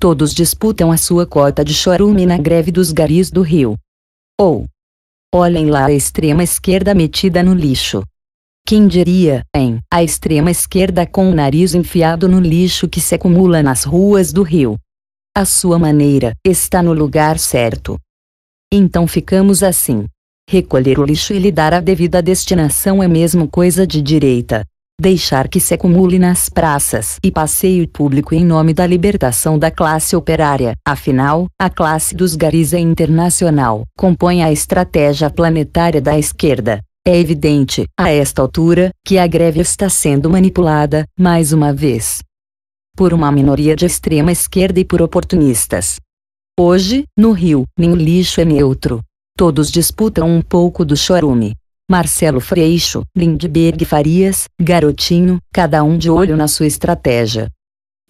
Todos disputam a sua cota de chorume na greve dos garis do Rio. Ou. Olhem lá a extrema esquerda metida no lixo. Quem diria, hein? A extrema esquerda com o nariz enfiado no lixo que se acumula nas ruas do Rio. A sua maneira está no lugar certo. Então ficamos assim. Recolher o lixo e lhe dar a devida destinação é mesmo coisa de direita deixar que se acumule nas praças e passeio público em nome da libertação da classe operária. Afinal, a classe dos garis é internacional, compõe a estratégia planetária da esquerda. É evidente, a esta altura, que a greve está sendo manipulada, mais uma vez, por uma minoria de extrema esquerda e por oportunistas. Hoje, no Rio, nem lixo é neutro. Todos disputam um pouco do chorume. Marcelo Freixo, Lindbergh Farias, Garotinho, cada um de olho na sua estratégia.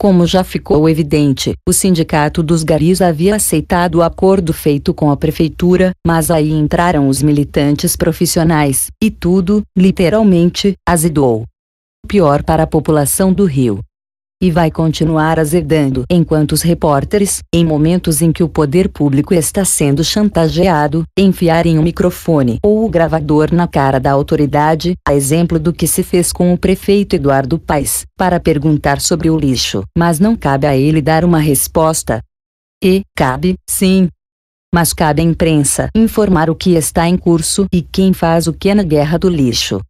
Como já ficou evidente, o Sindicato dos Garis havia aceitado o acordo feito com a prefeitura, mas aí entraram os militantes profissionais, e tudo, literalmente, azedou. Pior para a população do Rio e vai continuar azedando enquanto os repórteres, em momentos em que o poder público está sendo chantageado, enfiarem o microfone ou o gravador na cara da autoridade, a exemplo do que se fez com o prefeito Eduardo Paes, para perguntar sobre o lixo, mas não cabe a ele dar uma resposta. E, cabe, sim, mas cabe à imprensa informar o que está em curso e quem faz o que na guerra do lixo.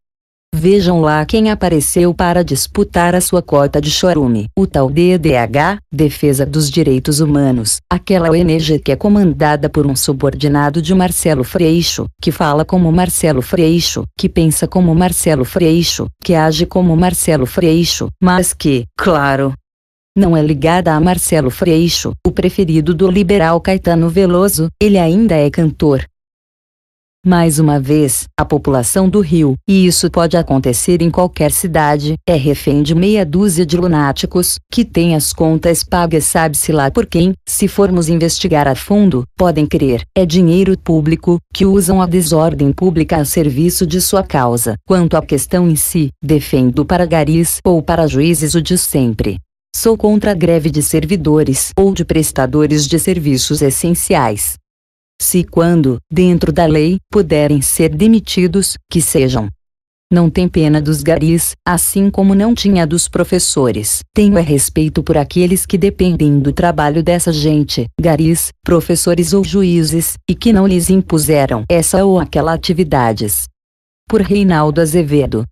Vejam lá quem apareceu para disputar a sua cota de chorume. O tal DDH, Defesa dos Direitos Humanos, aquela ONG que é comandada por um subordinado de Marcelo Freixo, que fala como Marcelo Freixo, que pensa como Marcelo Freixo, que age como Marcelo Freixo, mas que, claro, não é ligada a Marcelo Freixo, o preferido do liberal Caetano Veloso, ele ainda é cantor, mais uma vez, a população do Rio, e isso pode acontecer em qualquer cidade, é refém de meia dúzia de lunáticos, que têm as contas pagas sabe-se lá por quem, se formos investigar a fundo, podem crer, é dinheiro público, que usam a desordem pública a serviço de sua causa. Quanto à questão em si, defendo para garis ou para juízes o de sempre. Sou contra a greve de servidores ou de prestadores de serviços essenciais se e quando, dentro da lei, puderem ser demitidos, que sejam. Não tem pena dos garis, assim como não tinha dos professores. Tenho é respeito por aqueles que dependem do trabalho dessa gente, garis, professores ou juízes, e que não lhes impuseram essa ou aquela atividades. Por Reinaldo Azevedo